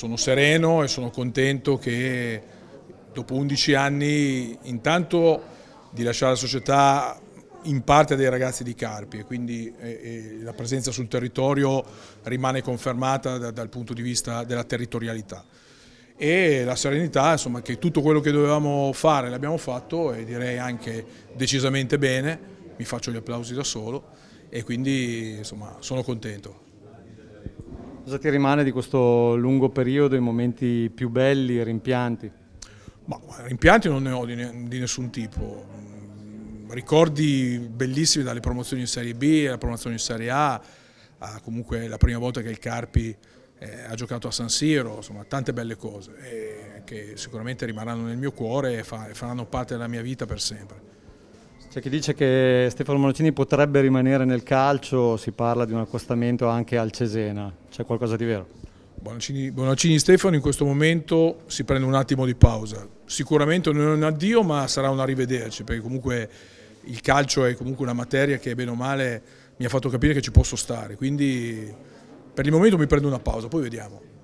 Sono sereno e sono contento che dopo 11 anni intanto di lasciare la società in parte dei ragazzi di Carpi e quindi e, e la presenza sul territorio rimane confermata da, dal punto di vista della territorialità e la serenità insomma, che tutto quello che dovevamo fare l'abbiamo fatto e direi anche decisamente bene, mi faccio gli applausi da solo e quindi insomma, sono contento. Cosa ti rimane di questo lungo periodo, i momenti più belli, i rimpianti? Ma, rimpianti non ne ho di, ne, di nessun tipo. Ricordi bellissimi dalle promozioni in Serie B alla promozione in Serie A, a comunque la prima volta che il Carpi eh, ha giocato a San Siro, insomma tante belle cose eh, che sicuramente rimarranno nel mio cuore e, fa, e faranno parte della mia vita per sempre. C'è chi dice che Stefano Monocini potrebbe rimanere nel calcio, si parla di un accostamento anche al Cesena, c'è qualcosa di vero? Bonaccini, Bonaccini Stefano in questo momento si prende un attimo di pausa, sicuramente non è un addio ma sarà un arrivederci perché comunque il calcio è comunque una materia che bene o male mi ha fatto capire che ci posso stare, quindi per il momento mi prendo una pausa, poi vediamo.